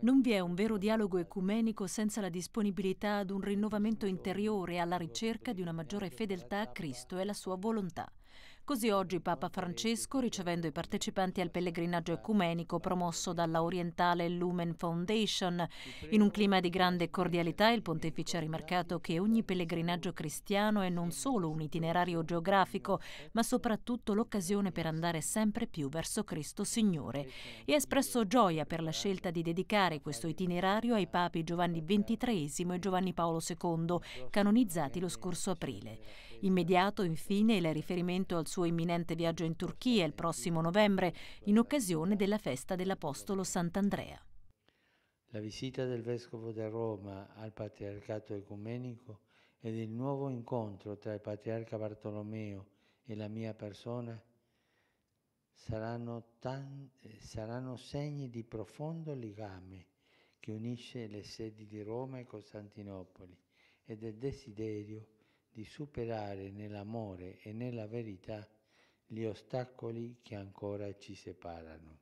Non vi è un vero dialogo ecumenico senza la disponibilità ad un rinnovamento interiore e alla ricerca di una maggiore fedeltà a Cristo e alla sua volontà. Così oggi Papa Francesco, ricevendo i partecipanti al pellegrinaggio ecumenico promosso dalla Orientale Lumen Foundation, in un clima di grande cordialità il pontefice ha rimarcato che ogni pellegrinaggio cristiano è non solo un itinerario geografico, ma soprattutto l'occasione per andare sempre più verso Cristo Signore e ha espresso gioia per la scelta di dedicare questo itinerario ai papi Giovanni XXIII e Giovanni Paolo II, canonizzati lo scorso aprile. Immediato infine il riferimento al suo imminente viaggio in Turchia il prossimo novembre in occasione della festa dell'Apostolo Sant'Andrea. La visita del Vescovo di Roma al Patriarcato Ecumenico ed il nuovo incontro tra il Patriarca Bartolomeo e la mia persona saranno, saranno segni di profondo legame che unisce le sedi di Roma e Costantinopoli e del desiderio di superare nell'amore e nella verità gli ostacoli che ancora ci separano.